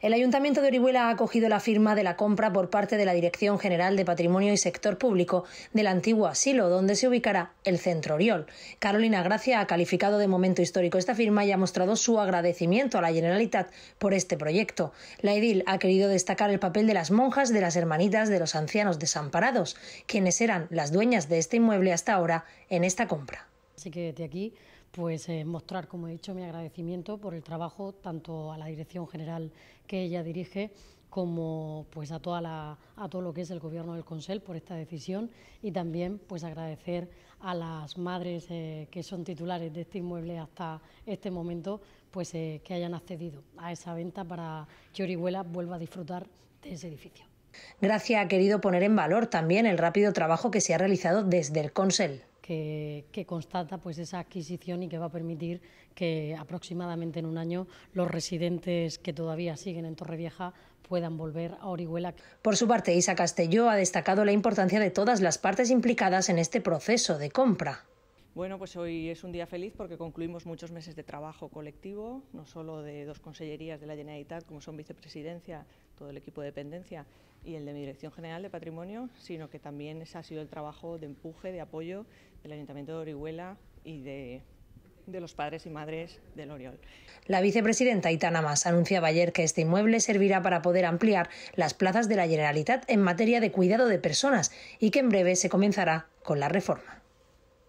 El Ayuntamiento de Orihuela ha acogido la firma de la compra por parte de la Dirección General de Patrimonio y Sector Público del antiguo asilo, donde se ubicará el Centro Oriol. Carolina Gracia ha calificado de momento histórico esta firma y ha mostrado su agradecimiento a la Generalitat por este proyecto. La edil ha querido destacar el papel de las monjas de las hermanitas de los ancianos desamparados, quienes eran las dueñas de este inmueble hasta ahora en esta compra. Así que desde aquí, pues eh, mostrar, como he dicho, mi agradecimiento por el trabajo tanto a la dirección general que ella dirige como pues a toda la, a todo lo que es el gobierno del Consell por esta decisión y también pues agradecer a las madres eh, que son titulares de este inmueble hasta este momento pues eh, que hayan accedido a esa venta para que Orihuela vuelva a disfrutar de ese edificio. Gracias ha querido poner en valor también el rápido trabajo que se ha realizado desde el Consell que, constata pues, esa adquisición y que va a permitir que aproximadamente en un año los residentes que todavía siguen en Torrevieja puedan volver a Orihuela. Por su parte, Isa Castelló ha destacado la importancia de todas las partes implicadas en este proceso de compra. Bueno, pues hoy es un día feliz porque concluimos muchos meses de trabajo colectivo, no solo de dos consellerías de la Generalitat, como son vicepresidencia, todo el equipo de dependencia y el de mi Dirección General de Patrimonio, sino que también ese ha sido el trabajo de empuje, de apoyo del Ayuntamiento de Orihuela y de, los padres y madres del Oriol. La vicepresidenta Itana Mas anunciaba ayer que este inmueble servirá para poder ampliar las plazas de la Generalitat en materia de cuidado de personas y que en breve se comenzará con la reforma.